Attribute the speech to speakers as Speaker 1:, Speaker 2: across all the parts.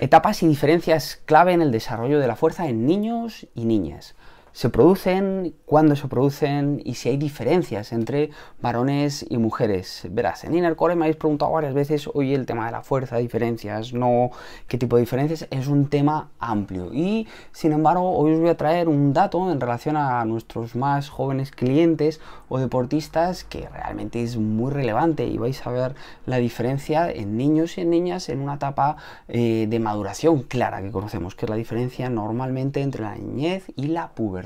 Speaker 1: Etapas y diferencias clave en el desarrollo de la fuerza en niños y niñas se producen, cuándo se producen y si hay diferencias entre varones y mujeres. Verás, en Inner Core me habéis preguntado varias veces, hoy el tema de la fuerza, diferencias, no, qué tipo de diferencias, es un tema amplio. Y sin embargo, hoy os voy a traer un dato en relación a nuestros más jóvenes clientes o deportistas que realmente es muy relevante y vais a ver la diferencia en niños y en niñas en una etapa eh, de maduración clara que conocemos, que es la diferencia normalmente entre la niñez y la pubertad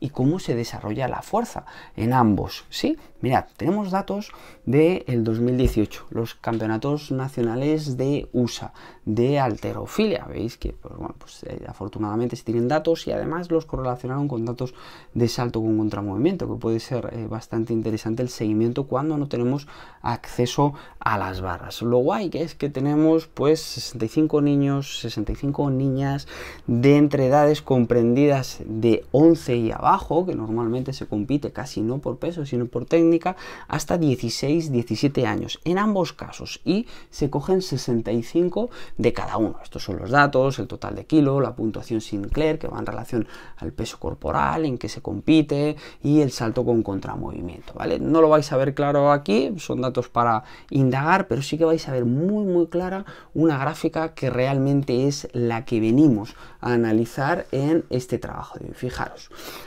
Speaker 1: y cómo se desarrolla la fuerza en ambos, ¿sí? Mirad, tenemos datos del 2018, los campeonatos nacionales de USA, de alterofilia, veis que pues, bueno, pues, eh, afortunadamente se tienen datos y además los correlacionaron con datos de salto con contramovimiento, que puede ser eh, bastante interesante el seguimiento cuando no tenemos acceso a las barras. Lo guay que es que tenemos pues 65 niños, 65 niñas de entre edades comprendidas de 11 y abajo, que normalmente se compite casi no por peso, sino por técnica, hasta 16, 17 años, en ambos casos, y se cogen 65 de cada uno. Estos son los datos, el total de kilo, la puntuación Sinclair, que va en relación al peso corporal, en que se compite, y el salto con contramovimiento, ¿vale? No lo vais a ver claro aquí, son datos para indagar, pero sí que vais a ver muy, muy clara una gráfica que realmente es la que venimos a analizar en este trabajo Fijaros,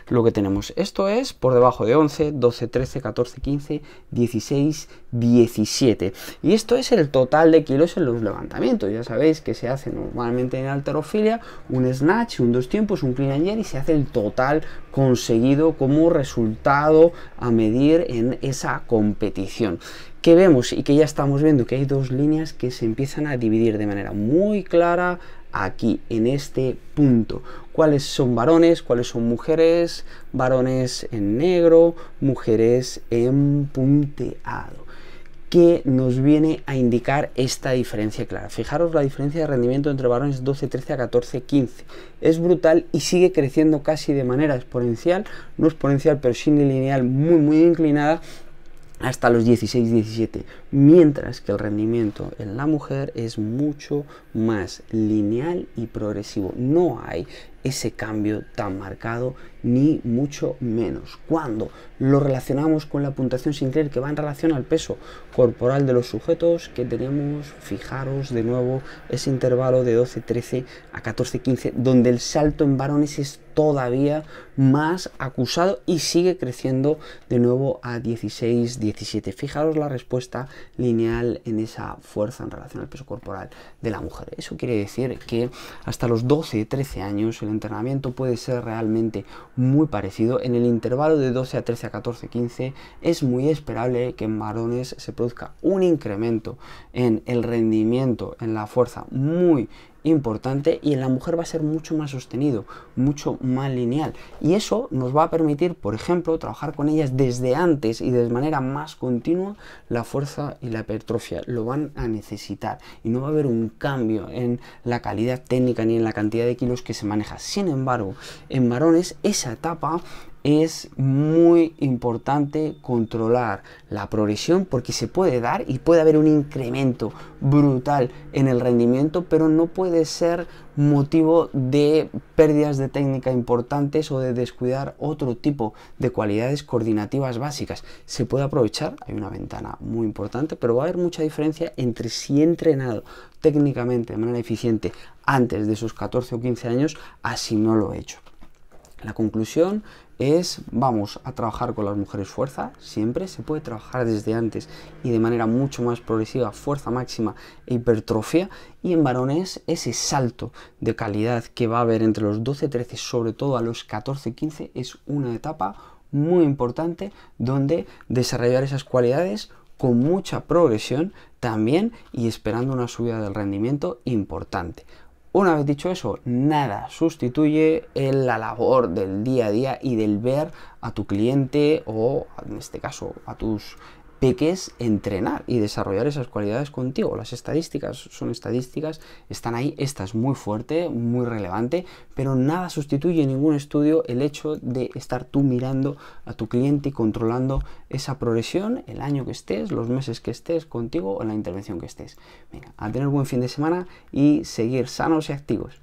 Speaker 1: lo que tenemos. Esto es por debajo de 11, 12, 13, 14, 15, 16, 17. Y esto es el total de kilos en los levantamientos. Ya sabéis que se hace normalmente en alterofilia un snatch, un dos tiempos, un clean and jerk y se hace el total conseguido como resultado a medir en esa competición que vemos y que ya estamos viendo que hay dos líneas que se empiezan a dividir de manera muy clara aquí, en este punto. ¿Cuáles son varones? ¿Cuáles son mujeres? Varones en negro, mujeres en punteado. ¿Qué nos viene a indicar esta diferencia clara? Fijaros la diferencia de rendimiento entre varones 12, 13 a 14, 15. Es brutal y sigue creciendo casi de manera exponencial, no exponencial, pero sin lineal, muy, muy inclinada hasta los 16-17, mientras que el rendimiento en la mujer es mucho más lineal y progresivo. No hay ese cambio tan marcado, ni mucho menos. Cuando lo relacionamos con la puntuación sin Sinclair que va en relación al peso corporal de los sujetos que tenemos, fijaros de nuevo ese intervalo de 12-13 a 14-15, donde el salto en varones es todavía más acusado y sigue creciendo de nuevo a 16-17. Fijaros la respuesta lineal en esa fuerza en relación al peso corporal de la mujer. Eso quiere decir que hasta los 12-13 años entrenamiento puede ser realmente muy parecido. En el intervalo de 12 a 13 a 14 15 es muy esperable que en varones se produzca un incremento en el rendimiento, en la fuerza muy importante y en la mujer va a ser mucho más sostenido, mucho más lineal. Y eso nos va a permitir, por ejemplo, trabajar con ellas desde antes y de manera más continua la fuerza y la hipertrofia. Lo van a necesitar y no va a haber un cambio en la calidad técnica ni en la cantidad de kilos que se maneja. Sin embargo, en varones esa etapa es muy importante controlar la progresión porque se puede dar y puede haber un incremento brutal en el rendimiento, pero no puede ser motivo de pérdidas de técnica importantes o de descuidar otro tipo de cualidades coordinativas básicas. Se puede aprovechar, hay una ventana muy importante, pero va a haber mucha diferencia entre si he entrenado técnicamente de manera eficiente antes de esos 14 o 15 años así no lo he hecho. La conclusión es vamos a trabajar con las mujeres fuerza, siempre se puede trabajar desde antes y de manera mucho más progresiva, fuerza máxima e hipertrofia y en varones ese salto de calidad que va a haber entre los 12-13, sobre todo a los 14-15, es una etapa muy importante donde desarrollar esas cualidades con mucha progresión también y esperando una subida del rendimiento importante. Una vez dicho eso, nada sustituye en la labor del día a día y del ver a tu cliente o, en este caso, a tus es entrenar y desarrollar esas cualidades contigo. Las estadísticas son estadísticas, están ahí, esta es muy fuerte, muy relevante, pero nada sustituye en ningún estudio el hecho de estar tú mirando a tu cliente y controlando esa progresión, el año que estés, los meses que estés contigo o la intervención que estés. Venga, a tener buen fin de semana y seguir sanos y activos.